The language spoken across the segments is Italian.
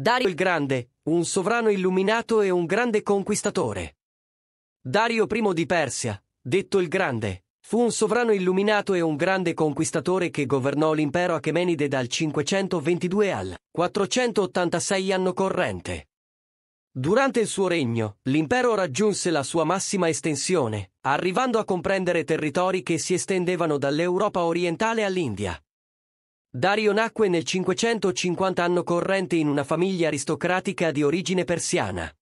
Dario il Grande, un sovrano illuminato e un grande conquistatore. Dario I di Persia, detto il Grande, fu un sovrano illuminato e un grande conquistatore che governò l'impero Achemenide dal 522 al 486 anno corrente. Durante il suo regno, l'impero raggiunse la sua massima estensione, arrivando a comprendere territori che si estendevano dall'Europa orientale all'India. Dario nacque nel 550 anno corrente in una famiglia aristocratica di origine persiana.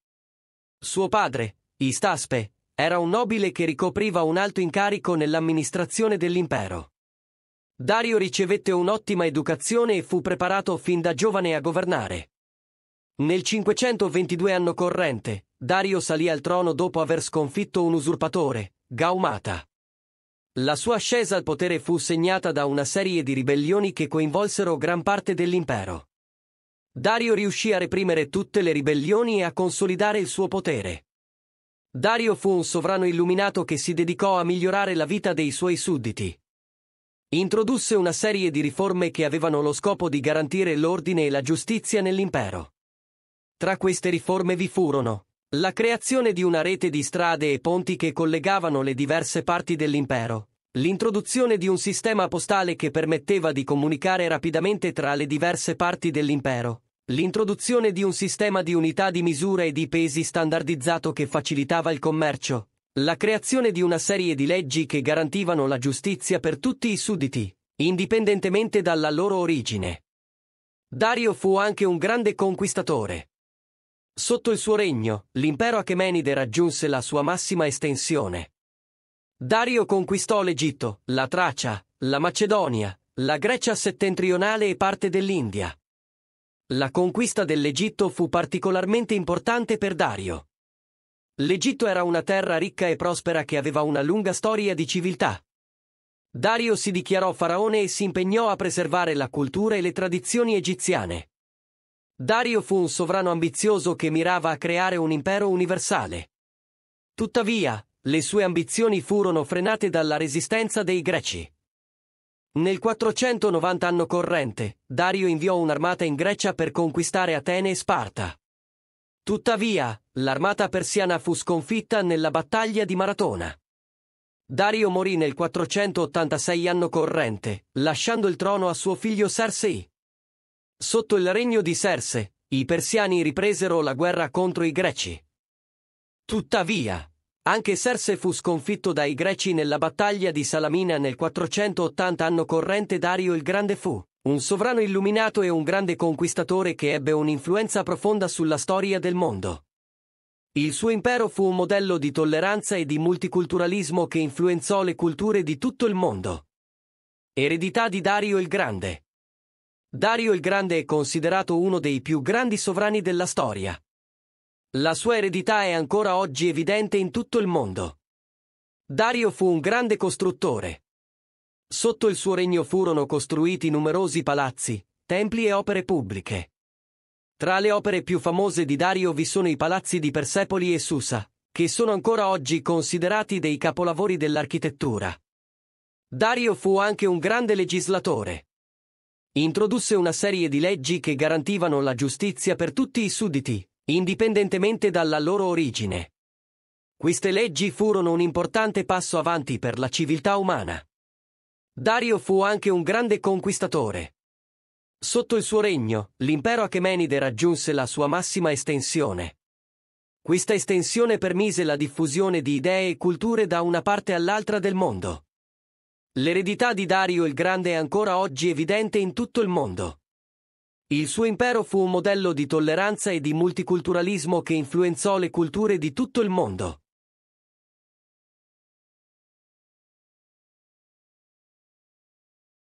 Suo padre, Istaspe, era un nobile che ricopriva un alto incarico nell'amministrazione dell'impero. Dario ricevette un'ottima educazione e fu preparato fin da giovane a governare. Nel 522 anno corrente, Dario salì al trono dopo aver sconfitto un usurpatore, Gaumata. La sua ascesa al potere fu segnata da una serie di ribellioni che coinvolsero gran parte dell'impero. Dario riuscì a reprimere tutte le ribellioni e a consolidare il suo potere. Dario fu un sovrano illuminato che si dedicò a migliorare la vita dei suoi sudditi. Introdusse una serie di riforme che avevano lo scopo di garantire l'ordine e la giustizia nell'impero. Tra queste riforme vi furono la creazione di una rete di strade e ponti che collegavano le diverse parti dell'impero. L'introduzione di un sistema postale che permetteva di comunicare rapidamente tra le diverse parti dell'impero. L'introduzione di un sistema di unità di misura e di pesi standardizzato che facilitava il commercio. La creazione di una serie di leggi che garantivano la giustizia per tutti i sudditi, indipendentemente dalla loro origine. Dario fu anche un grande conquistatore. Sotto il suo regno, l'impero Achemenide raggiunse la sua massima estensione. Dario conquistò l'Egitto, la Tracia, la Macedonia, la Grecia settentrionale e parte dell'India. La conquista dell'Egitto fu particolarmente importante per Dario. L'Egitto era una terra ricca e prospera che aveva una lunga storia di civiltà. Dario si dichiarò faraone e si impegnò a preservare la cultura e le tradizioni egiziane. Dario fu un sovrano ambizioso che mirava a creare un impero universale. Tuttavia, le sue ambizioni furono frenate dalla resistenza dei Greci. Nel 490 anno corrente, Dario inviò un'armata in Grecia per conquistare Atene e Sparta. Tuttavia, l'armata persiana fu sconfitta nella battaglia di Maratona. Dario morì nel 486 anno corrente, lasciando il trono a suo figlio Sersei. Sotto il regno di Serse, i persiani ripresero la guerra contro i greci. Tuttavia, anche Serse fu sconfitto dai greci nella battaglia di Salamina nel 480 anno corrente Dario il Grande fu un sovrano illuminato e un grande conquistatore che ebbe un'influenza profonda sulla storia del mondo. Il suo impero fu un modello di tolleranza e di multiculturalismo che influenzò le culture di tutto il mondo. Eredità di Dario il Grande Dario il Grande è considerato uno dei più grandi sovrani della storia. La sua eredità è ancora oggi evidente in tutto il mondo. Dario fu un grande costruttore. Sotto il suo regno furono costruiti numerosi palazzi, templi e opere pubbliche. Tra le opere più famose di Dario vi sono i palazzi di Persepoli e Susa, che sono ancora oggi considerati dei capolavori dell'architettura. Dario fu anche un grande legislatore introdusse una serie di leggi che garantivano la giustizia per tutti i sudditi, indipendentemente dalla loro origine. Queste leggi furono un importante passo avanti per la civiltà umana. Dario fu anche un grande conquistatore. Sotto il suo regno, l'impero Achemenide raggiunse la sua massima estensione. Questa estensione permise la diffusione di idee e culture da una parte all'altra del mondo. L'eredità di Dario il Grande è ancora oggi evidente in tutto il mondo. Il suo impero fu un modello di tolleranza e di multiculturalismo che influenzò le culture di tutto il mondo.